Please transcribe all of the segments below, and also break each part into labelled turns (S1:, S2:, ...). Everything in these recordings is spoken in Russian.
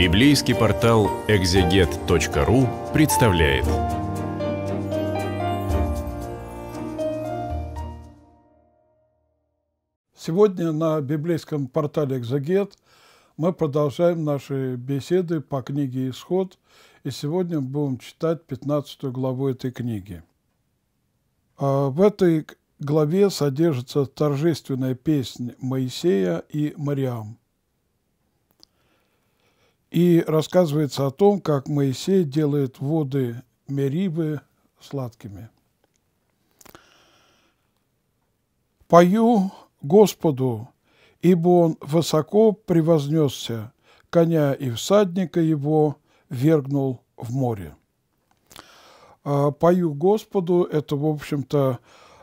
S1: Библейский портал экзегет.ру представляет. Сегодня на библейском портале «Экзегет» мы продолжаем наши беседы по книге «Исход», и сегодня будем читать 15 главу этой книги. А в этой главе содержится торжественная песня Моисея и Мариам – и рассказывается о том, как Моисей делает воды Мерибы сладкими. «Пою Господу, ибо Он высоко превознесся, коня и всадника его вергнул в море». А, «Пою Господу» – это, в общем-то,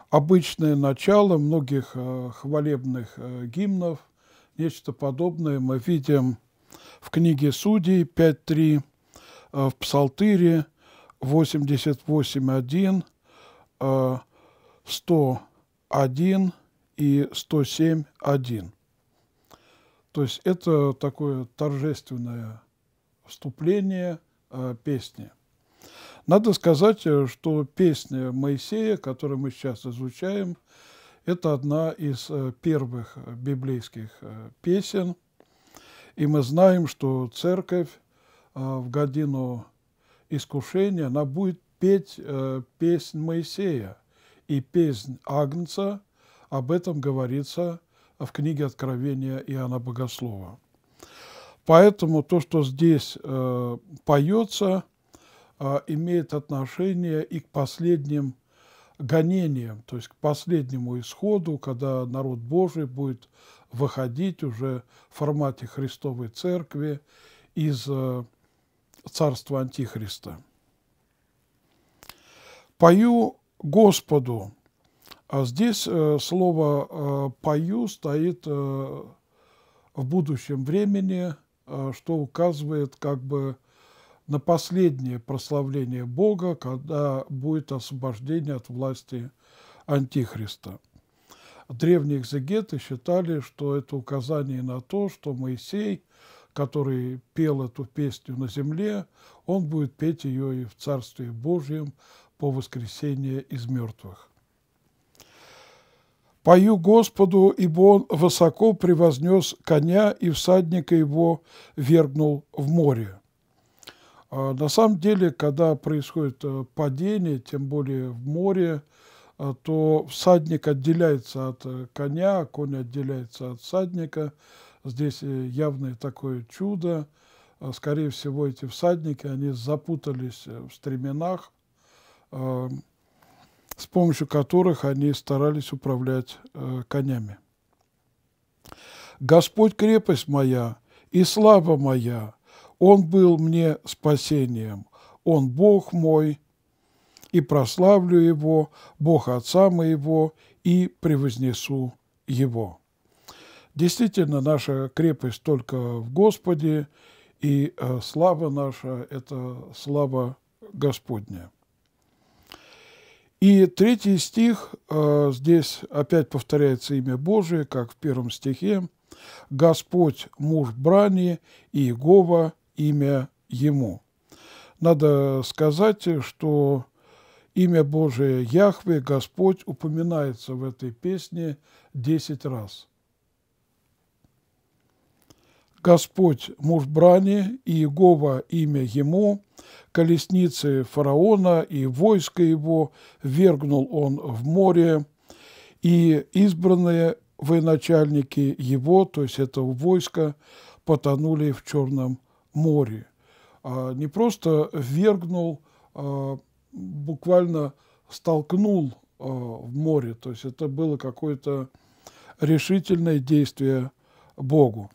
S1: обычное начало многих а, хвалебных а, гимнов. Нечто подобное мы видим – в книге Судей 5.3, э, в Псалтыре 88.1, 101 э, и 107.1. То есть это такое торжественное вступление э, песни. Надо сказать, что песня Моисея, которую мы сейчас изучаем, это одна из первых библейских песен – и мы знаем, что церковь а, в годину искушения, она будет петь э, песнь Моисея и песнь Агнца. Об этом говорится в книге Откровения Иоанна Богослова. Поэтому то, что здесь э, поется, а, имеет отношение и к последним гонениям, то есть к последнему исходу, когда народ Божий будет выходить уже в формате Христовой Церкви из э, царства Антихриста. «Пою Господу». А здесь э, слово э, «пою» стоит в будущем времени, что указывает как бы на последнее прославление Бога, когда будет освобождение от власти Антихриста древние экзегеты считали, что это указание на то, что Моисей, который пел эту песню на земле, он будет петь ее и в Царстве Божьем по воскресенье из мертвых. «Пою Господу, ибо он высоко превознес коня, и всадника его вергнул в море». А, на самом деле, когда происходит э, падение, тем более в море, а, то всадник отделяется от э, коня, конь отделяется от всадника. Здесь э, явное такое чудо. А, скорее всего, эти всадники, они запутались э, в стременах, а, с помощью которых они старались управлять конями. «Господь крепость моя и слава моя, Он был мне спасением, Он Бог мой, и прославлю Его, Бога Отца моего, и превознесу Его». Действительно, наша крепость только в Господе, и э, слава наша – это слава Господня. И третий стих, э, здесь опять повторяется имя Божие, как в первом стихе, «Господь – муж брани, и Иегова – имя Ему». Надо сказать, что Имя Божие Яхве, Господь, упоминается в этой песне десять раз. Господь – муж брани, и Иегова – имя ему, колесницы фараона и войско его вергнул он в море, и избранные военачальники его, то есть этого войска, потонули в Черном море. А не просто вергнул, а буквально столкнул э, в море. То есть это было какое-то решительное действие Богу.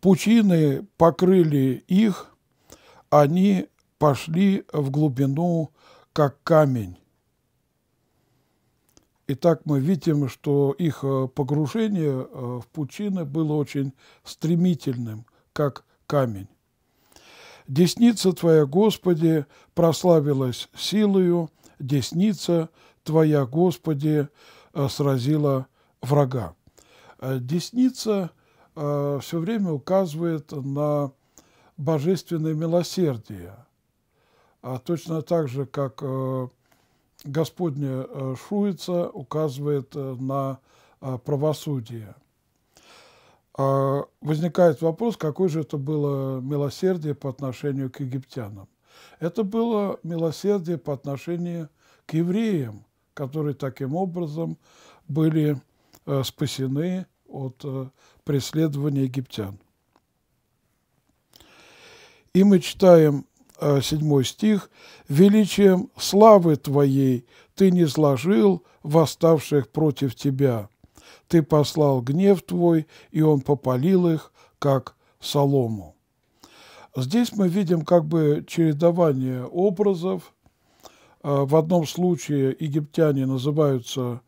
S1: Пучины покрыли их, они пошли в глубину, как камень. Итак, мы видим, что их э, погружение э, в пучины было очень стремительным, как камень. Десница Твоя, Господи, прославилась силою, десница Твоя, Господи, э, сразила врага. Э, десница э, все время указывает на божественное милосердие, а точно так же, как Господня шуица указывает на правосудие – а, возникает вопрос, какое же это было милосердие по отношению к египтянам. Это было милосердие по отношению к евреям, которые таким образом были э, спасены от э, преследования египтян. И мы читаем э, седьмой стих, «Величием славы Твоей Ты не сложил восставших против Тебя, ты послал гнев твой, и он попалил их, как солому». Здесь мы видим как бы чередование образов. А, в одном случае египтяне называются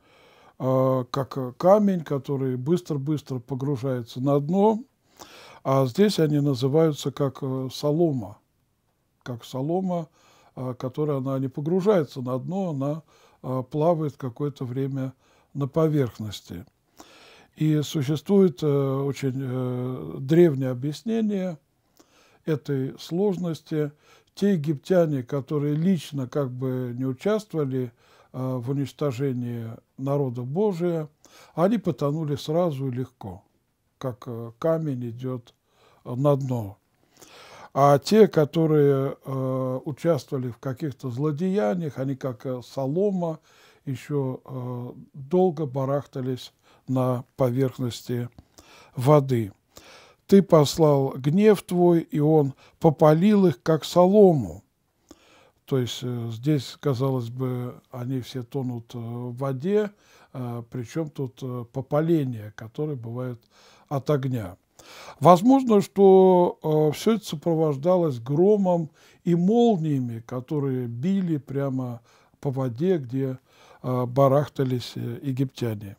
S1: а, как камень, который быстро-быстро погружается на дно, а здесь они называются как э, солома, как солома, а, которая она не погружается на дно, она плавает какое-то время на поверхности. И существует э, очень э, древнее объяснение этой сложности. Те египтяне, которые лично как бы не участвовали э, в уничтожении народа Божия, они потонули сразу и легко, как камень идет на дно. А те, которые э, участвовали в каких-то злодеяниях, они как солома еще э, долго барахтались на поверхности воды. Ты послал гнев твой, и он попалил их, как солому. То есть э, здесь, казалось бы, они все тонут э, в воде, э, причем тут попаление, которое бывает от огня. Возможно, что все это сопровождалось громом и молниями, которые били прямо по воде, где барахтались египтяне.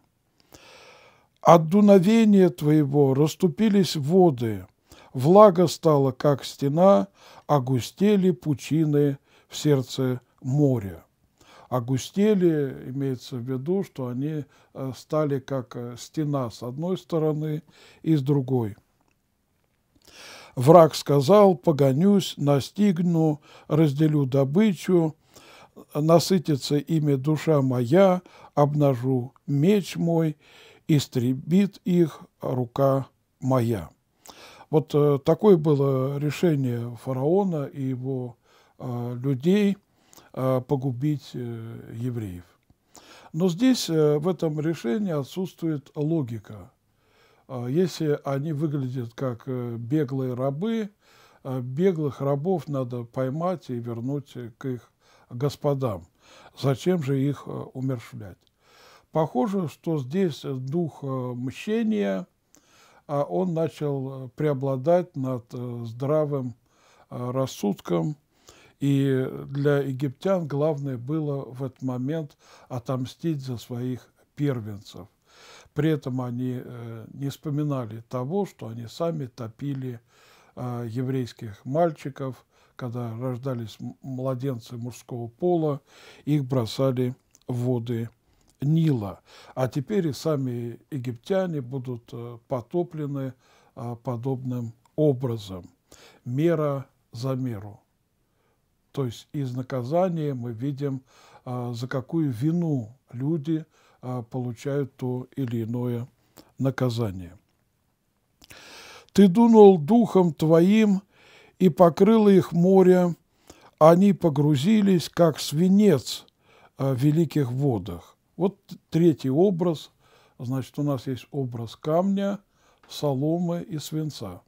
S1: От дуновения твоего расступились воды, влага стала, как стена, огустели пучины в сердце моря. Огустели, имеется в виду, что они э, стали как э, стена с одной стороны и с другой. Враг сказал, погонюсь, настигну, разделю добычу, насытится ими душа моя, обнажу меч мой, истребит их рука моя». Вот э, такое было решение фараона и его э, людей э, погубить евреев. Но здесь в этом решении отсутствует логика. Если они выглядят как беглые рабы, беглых рабов надо поймать и вернуть к их господам. Зачем же их умершлять? Похоже, что здесь дух э, мщения, а он начал э, преобладать над э, здравым рассудком, и для египтян главное было в этот момент отомстить за своих первенцев. При этом они не вспоминали того, что они сами топили еврейских мальчиков, когда рождались младенцы мужского пола, их бросали в воды Нила. А теперь и сами египтяне будут э, потоплены э, подобным образом. Мера за меру. То есть из наказания мы видим, э, за какую вину люди получают то или иное наказание. «Ты дунул духом твоим, и покрыл их море, они погрузились, как свинец в великих водах. Вот третий образ. Значит, у нас есть образ камня, соломы и свинца.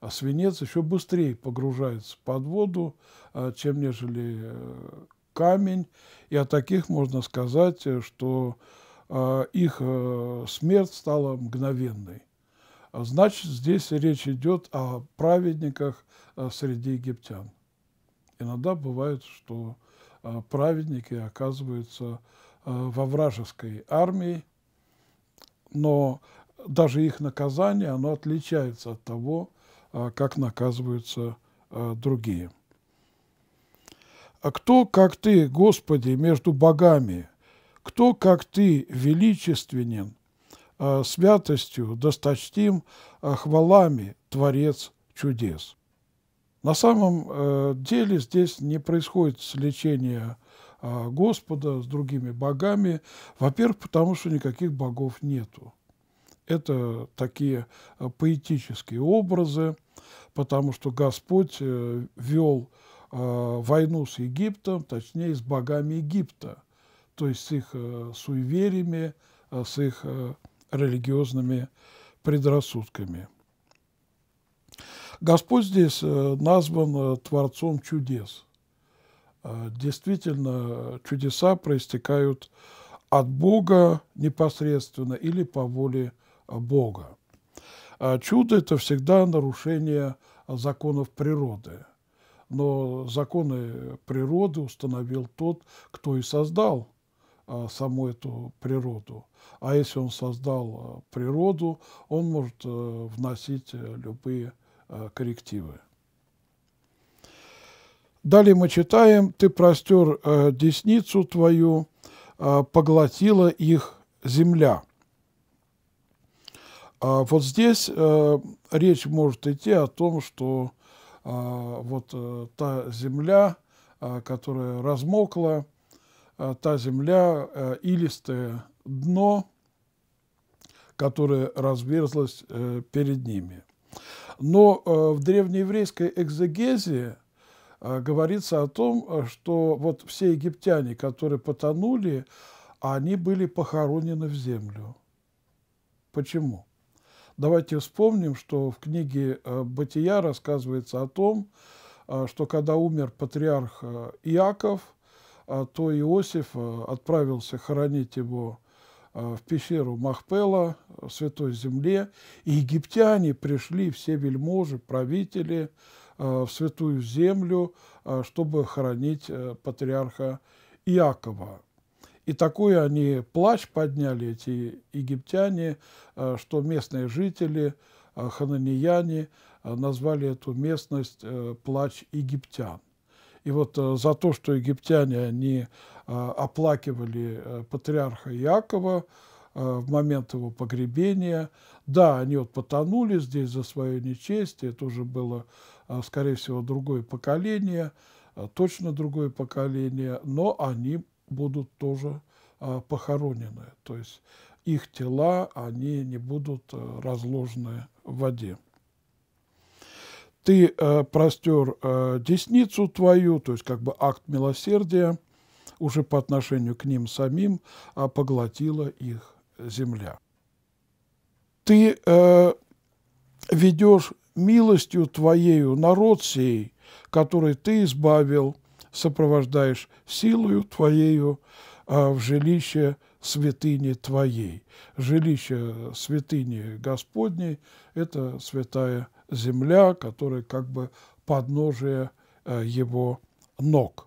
S1: А свинец еще быстрее погружается под воду, а, чем нежели э, камень. И о таких можно сказать, э, что а, их э, смерть стала мгновенной. А значит, здесь речь идет о праведниках среди египтян. Иногда бывает, что праведники оказываются Э, во вражеской армии, но даже их наказание, оно отличается от того, э, как наказываются э, другие. А кто, как ты, Господи, между богами? Кто, как ты, величественен, святостью, досточтим, хвалами, Творец чудес? На самом деле здесь не происходит сличения. А, Господа, с другими богами. Во-первых, потому что никаких богов нету. Это такие а, поэтические образы, потому что Господь э, вел а, войну с Египтом, точнее, с богами Египта, то есть с их э, суевериями, с их э, религиозными предрассудками. Господь здесь назван Творцом чудес. Э, действительно, чудеса проистекают от Бога непосредственно или по воле э, Бога. А чудо – это всегда нарушение законов природы. Но законы природы установил тот, кто и создал э, саму эту природу. А если он создал природу, он может вносить любые коррективы. Далее мы читаем, «Ты простер э, десницу твою, э, поглотила их земля». А вот здесь э, речь может идти о том, что вот та земля, которая размокла, та земля, илистое дно, которое разверзлось перед ними. Но в древнееврейской экзегезии Э, говорится о том, э, что вот все египтяне, которые потонули, они были похоронены в землю. Почему? Давайте вспомним, что в книге э, «Бытия» рассказывается о том, что когда умер патриарх Иаков, то Иосиф отправился хоронить его в пещеру Махпела, в Святой Земле, и египтяне пришли, все вельможи, правители, Э, в святую землю, э, чтобы хоронить э, патриарха Иакова. И такой они плач подняли, эти египтяне, что местные жители, хананияне, назвали эту местность плач египтян. И вот за то, что египтяне они оплакивали патриарха Иакова в момент его погребения, да, они вот потонули здесь за свое нечестие, это уже было а, скорее всего, другое поколение, а, точно другое поколение, но они будут тоже а, похоронены. То есть их тела, они не будут разложены в воде. Ты простер десницу твою, то есть как бы акт милосердия уже по отношению к ним самим, а поглотила их земля. Ты ведешь милостью Твоею народ сей, который Ты избавил, сопровождаешь силою Твоею а, в жилище святыни Твоей. Жилище святыни Господней – это святая земля, которая как бы подножие а, его ног.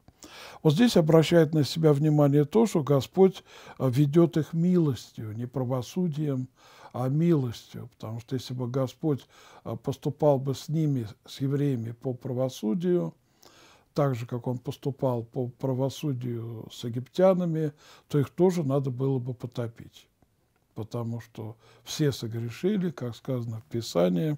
S1: Вот здесь обращает на себя внимание то, что Господь а, ведет их милостью, не правосудием, а милостью, потому что если бы Господь э, поступал бы с ними, с евреями по правосудию, так же, как он поступал по правосудию с египтянами, то их тоже надо было бы потопить, потому что все согрешили, как сказано в Писании,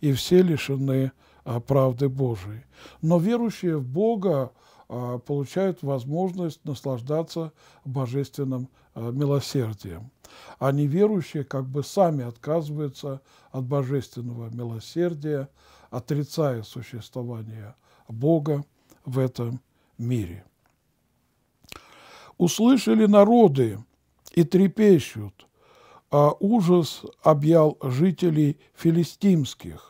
S1: и все лишены э, правды Божией. Но верующие в Бога, а, получают возможность наслаждаться божественным а, милосердием. А неверующие как бы сами отказываются от божественного милосердия, отрицая существование Бога в этом мире. Услышали народы и трепещут, а ужас объял жителей филистимских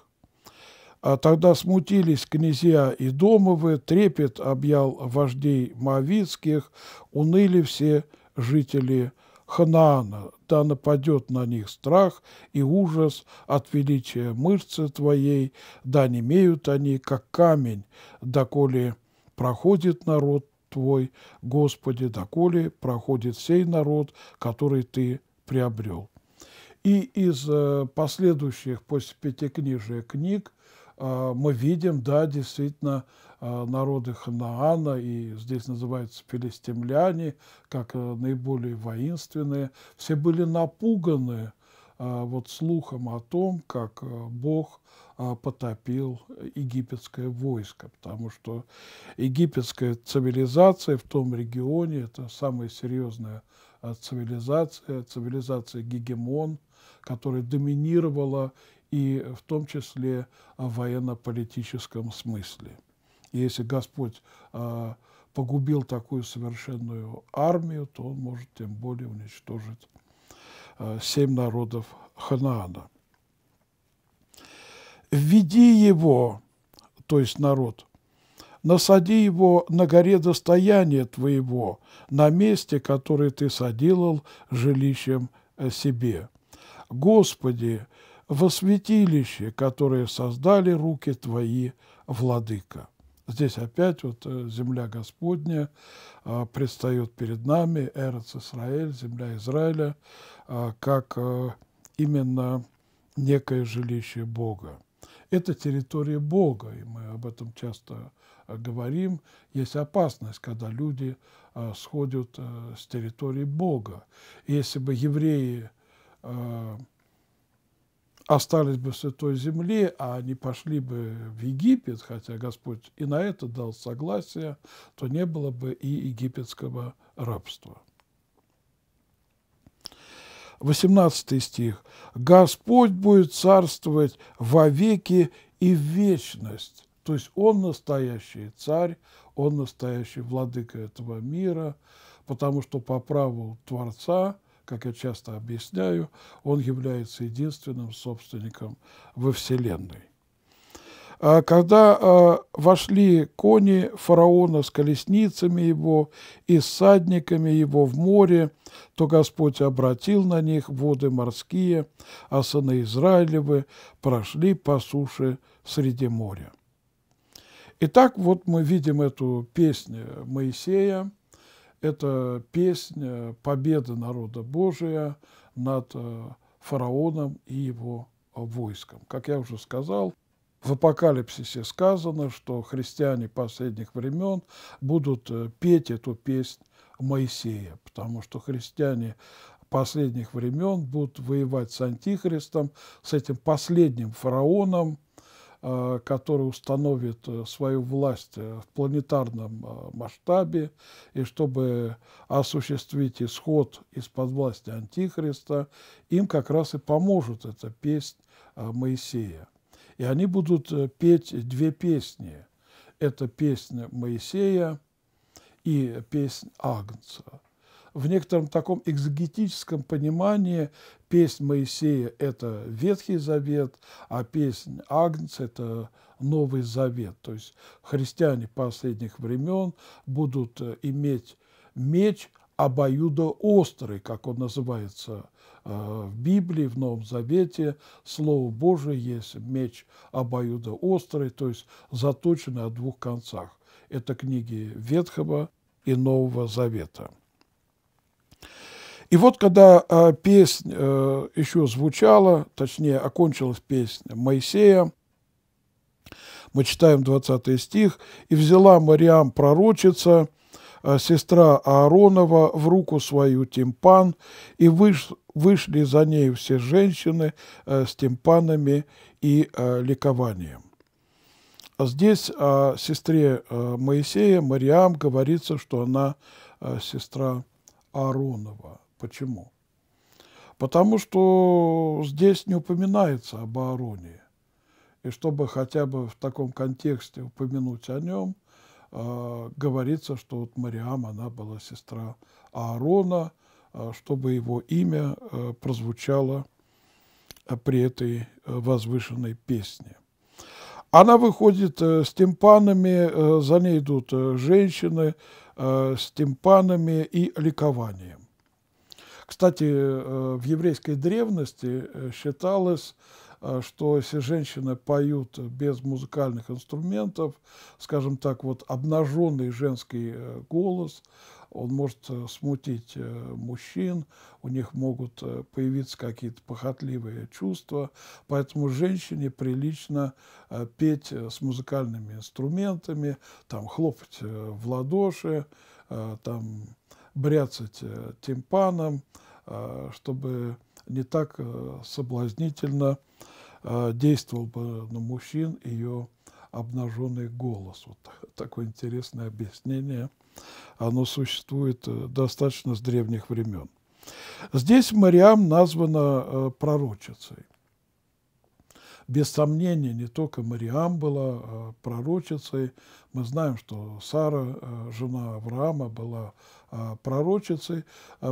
S1: а тогда смутились князья и домовы, трепет объял вождей мавицких уныли все жители Ханаана, да нападет на них страх и ужас от величия мышцы твоей, да не имеют они, как камень, доколе проходит народ твой, Господи, доколе проходит сей народ, который ты приобрел. И из э, последующих после Пятикнижия книг – а, мы видим, да, действительно, а, народы Ханаана, и здесь называются филистимляне, как э, наиболее воинственные, все были напуганы а, вот слухом о том, как э, Бог потопил египетское войско, потому что египетская цивилизация в том регионе – это самая серьезная э, цивилизация, цивилизация Гегемон, которая доминировала и в том числе в военно-политическом смысле. И если Господь э, погубил такую совершенную армию, то он может тем более уничтожить э, семь народов Ханаана. «Введи его, то есть народ, насади его на горе достояния твоего, на месте, которое ты садил жилищем э, себе. Господи, во святилище, которое создали руки твои, владыка». Здесь опять вот э, земля Господня а, предстает перед нами, Эрец Исраэль, земля Израиля, а, как э, именно некое жилище Бога. Это территория Бога, и мы об этом часто э, говорим. Есть опасность, когда люди сходят с территории Бога. Если бы евреи остались бы в Святой Земле, а они пошли бы в Египет, хотя Господь и на это дал согласие, то не было бы и египетского рабства. 18 стих. «Господь будет царствовать во веки и в вечность». То есть Он настоящий царь, Он настоящий владыка этого мира, потому что по праву Творца – как я часто объясняю, он является единственным собственником во Вселенной. А когда а, вошли кони фараона с колесницами его и садниками его в море, то Господь обратил на них воды морские, а сыны Израилевы прошли по суше среди моря. Итак, вот мы видим эту песню Моисея, это песня победы народа Божия над э, фараоном и его войском. Как я уже сказал, в Апокалипсисе сказано, что христиане последних времен будут э, петь эту песнь Моисея, потому что христиане последних времен будут воевать с Антихристом, с этим последним фараоном – Э, который установит э, свою власть э, в планетарном масштабе, и чтобы осуществить исход из-под власти Антихриста, им как раз и поможет эта песнь Моисея. И они будут петь две песни. Это песня Моисея и песнь Агнца в некотором таком экзогетическом понимании песнь Моисея – это Ветхий Завет, а песнь Агнца – это Новый Завет. То есть христиане последних времен будут э, иметь меч обоюдоострый, как он называется э, в Библии, в Новом Завете. Слово Божие есть меч обоюдоострый, то есть заточенный о двух концах. Это книги Ветхого и Нового Завета. И вот когда э, песня э, еще звучала, точнее, окончилась песня Моисея, мы читаем 20 стих, «И взяла Мариам пророчица, э, сестра Ааронова, в руку свою тимпан, и выш, вышли за ней все женщины э, с тимпанами и э, ликованием». А здесь о сестре э, Моисея, Мариам, говорится, что она э, сестра Ааронова. Почему? Потому что здесь не упоминается об Аароне. И чтобы хотя бы в таком контексте упомянуть о нем, э, а, говорится, что вот Мариам, она была сестра Аарона, э, чтобы его имя э, прозвучало при этой возвышенной песне. Она выходит э, с тимпанами, э, за ней идут э, женщины с тимпанами и ликованием. Кстати, э, в еврейской древности э, считалось, э, что если женщины поют без музыкальных инструментов, скажем так, вот обнаженный женский голос, он может смутить мужчин, у них могут появиться какие-то похотливые чувства, поэтому женщине прилично петь с музыкальными инструментами, там хлопать в ладоши, там бряцать э, тимпаном, э, чтобы не так э, соблазнительно действовал бы на мужчин ее обнаженный голос. Вот такое интересное объяснение. Оно существует достаточно с древних времен. Здесь Мариам названа пророчицей без сомнения, не только Мариам была а, пророчицей. Мы знаем, что Сара, а, жена Авраама, была а, пророчицей,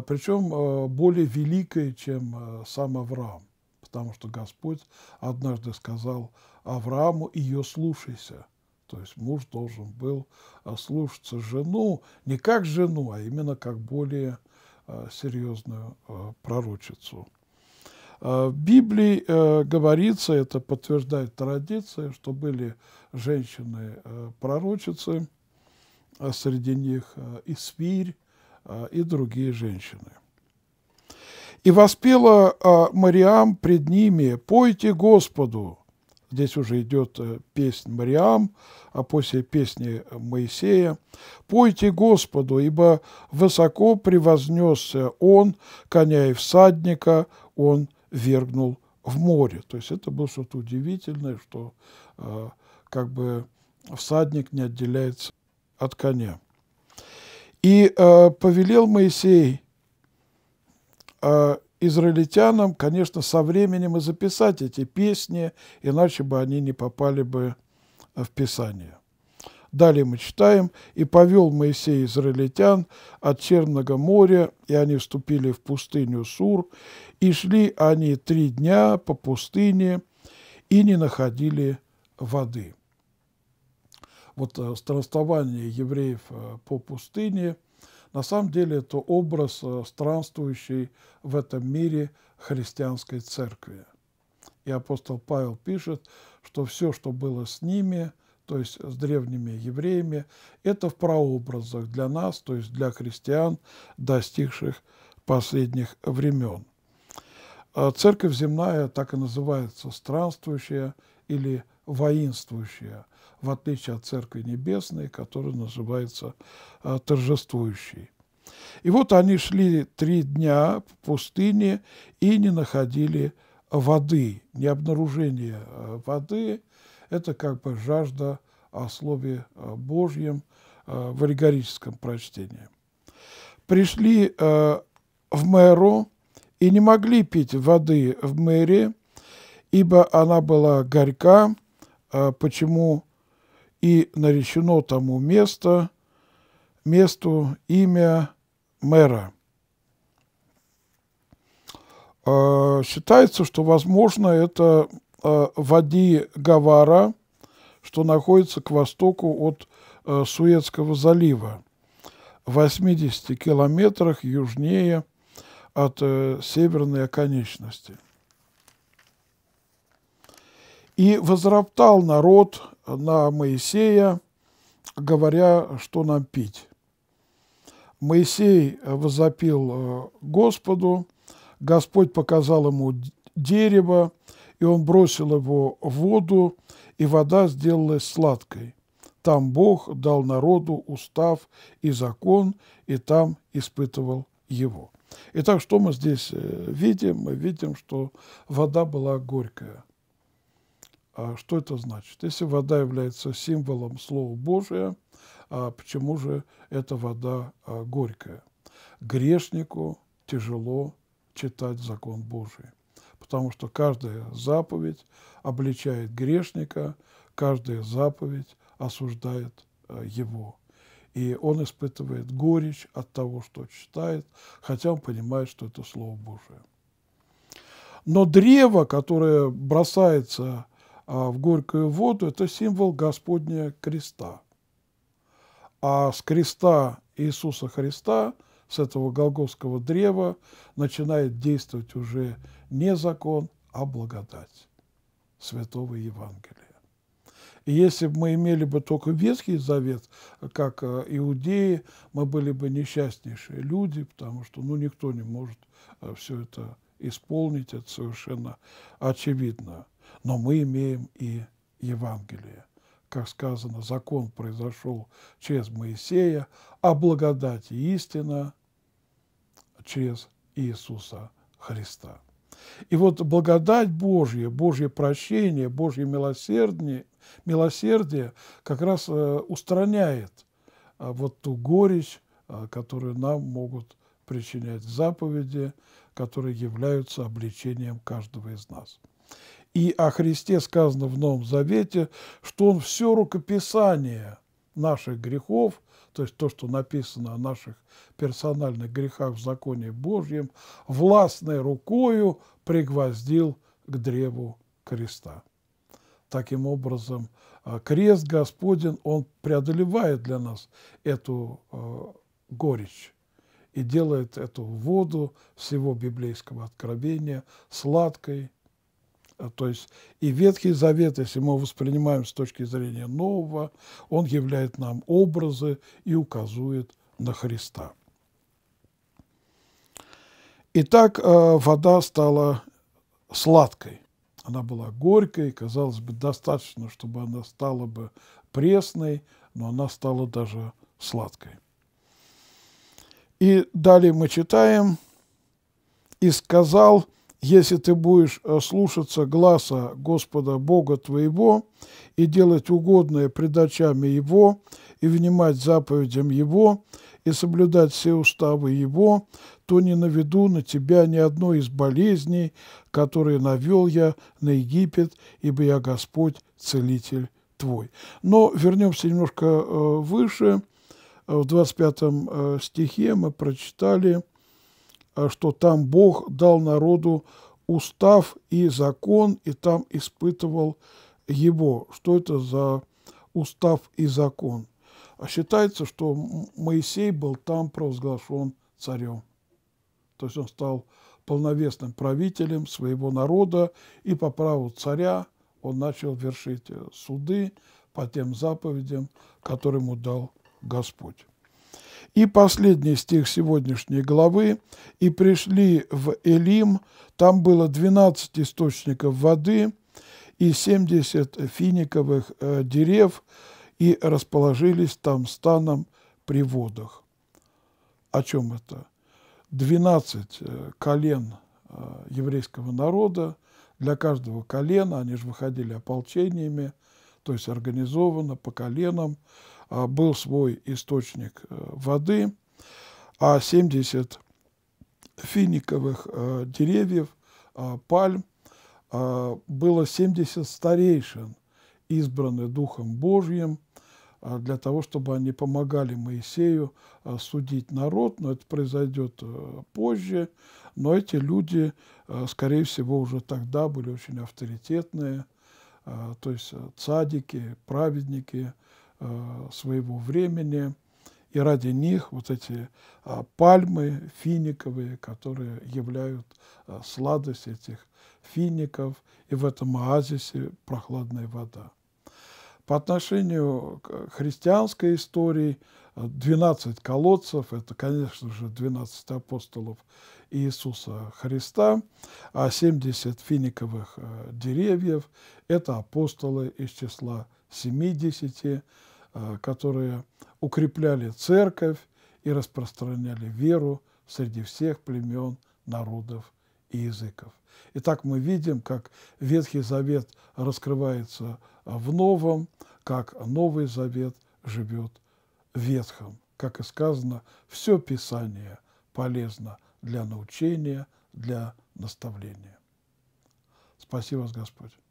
S1: причем более великой, чем сам Авраам. Потому что Господь однажды сказал Аврааму, ее слушайся. То есть муж должен был слушаться жену, не как жену, а именно как более серьезную пророчицу. А, в Библии э, говорится, это подтверждает традиция, что были женщины-пророчицы, э, а среди них э, и Свирь, и другие женщины. «И воспела Мариам пред ними, пойте Господу». Здесь уже идет песня Мариам, а после песни Моисея. «Пойте Господу, ибо высоко превознесся Он, коня и всадника Он вергнул в море. То есть это было что-то удивительное, что э, как бы всадник не отделяется от коня. И э, повелел Моисей э, израильтянам, конечно, со временем и записать эти песни, иначе бы они не попали бы э, в Писание. Далее мы читаем, «И повел Моисей израильтян от Черного моря, и они вступили в пустыню Сур, и шли они три дня по пустыне, и не находили воды». Вот э, странствование евреев э, по пустыне, на самом деле это образ э, странствующей в этом мире христианской церкви. И апостол Павел пишет, что все, что было с ними – то есть с древними евреями, это в прообразах для нас, то есть для христиан, достигших последних времен. А церковь земная так и называется странствующая или воинствующая, в отличие от Церкви Небесной, которая называется а, торжествующей. И вот они шли три дня в пустыне и не находили воды, не обнаружение а, воды, это как бы жажда о Слове э, Божьем э, в аллегорическом прочтении. Пришли э, в мэру и не могли пить воды в мэре, ибо она была горька, почему и наречено тому место, месту имя мэра. Считается, что, возможно, это Э, Вади Гавара, что находится к востоку от э, Суэцкого залива, в 80 километрах южнее от э, северной оконечности. И возроптал народ на Моисея, говоря, что нам пить. Моисей возопил Господу, Господь показал ему дерево, и он бросил его в воду, и вода сделалась сладкой. Там Бог дал народу устав и закон, и там испытывал его. Итак, что мы здесь э, видим? Мы видим, что вода была горькая. А что это значит? Если вода является символом Слова Божия, а почему же эта вода а, горькая? Грешнику тяжело читать закон Божий потому что каждая заповедь обличает грешника, каждая заповедь осуждает э, его. И он испытывает горечь от того, что читает, хотя он понимает, что это Слово Божие. Но древо, которое бросается а, в горькую воду, это символ Господня креста. А с креста Иисуса Христа – с этого голгофского древа начинает действовать уже не закон, а благодать Святого Евангелия. И если бы мы имели бы только Ветхий Завет, как э, иудеи, мы были бы несчастнейшие люди, потому что ну, никто не может э, все это исполнить, это совершенно очевидно. Но мы имеем и Евангелие. Как сказано, закон произошел через Моисея, а благодать и истина через Иисуса Христа. И вот благодать Божья, Божье прощение, Божье милосердие, милосердие как раз э, устраняет э, вот ту горечь, э, которую нам могут причинять заповеди, которые являются обличением каждого из нас. И о Христе сказано в Новом Завете, что Он все рукописание наших грехов то есть то, что написано о наших персональных грехах в законе Божьем, властной рукою пригвоздил к древу креста. Таким образом, э, крест Господень он преодолевает для нас эту э, горечь и делает эту воду всего библейского откровения сладкой, то есть и Ветхий Завет, если мы воспринимаем с точки зрения нового, он являет нам образы и указывает на Христа. Итак, э, вода стала сладкой. Она была горькой, казалось бы, достаточно, чтобы она стала бы пресной, но она стала даже сладкой. И далее мы читаем, «И сказал если ты будешь э, слушаться гласа Господа Бога твоего и делать угодное пред очами Его, и внимать заповедям Его, и соблюдать все уставы Его, то не наведу на тебя ни одной из болезней, которые навел я на Египет, ибо я Господь, Целитель твой. Но вернемся немножко э, выше. Э, в 25 стихе мы прочитали – а что там Бог дал народу устав и закон, и там испытывал его. Что это за устав и закон? а Считается, что Моисей был там провозглашен царем. То есть он стал полновесным правителем своего народа, и по праву царя он начал вершить э, суды по тем заповедям, которые ему дал Господь. И последний стих сегодняшней главы. «И пришли в Элим, там было 12 источников воды и 70 финиковых э, дерев, и расположились там станом при водах». О чем это? 12 э, колен э, еврейского народа, для каждого колена, они же выходили ополчениями, то есть организованно по коленам, а, был свой источник э, воды, а 70 финиковых э, деревьев, а, пальм, а, было 70 старейшин, избранных Духом Божьим, для того, чтобы они помогали Моисею судить народ, но это произойдет э, позже. Но эти люди, скорее всего, уже тогда были очень авторитетные, то есть цадики, праведники – Э, своего времени. И ради них вот эти а, пальмы финиковые, которые являются а, сладость этих фиников, и в этом оазисе прохладная вода. По отношению к христианской истории 12 а, колодцев – это, конечно же, 12 апостолов Иисуса Христа, а 70 финиковых э, деревьев – это апостолы из числа 70, Э, которые укрепляли церковь и распространяли веру среди всех племен, народов и языков. Итак, мы видим, как Ветхий Завет раскрывается э, в Новом, как Новый Завет живет в Ветхом. Как и сказано, все Писание полезно для научения, для наставления. Спасибо, вас, Господь.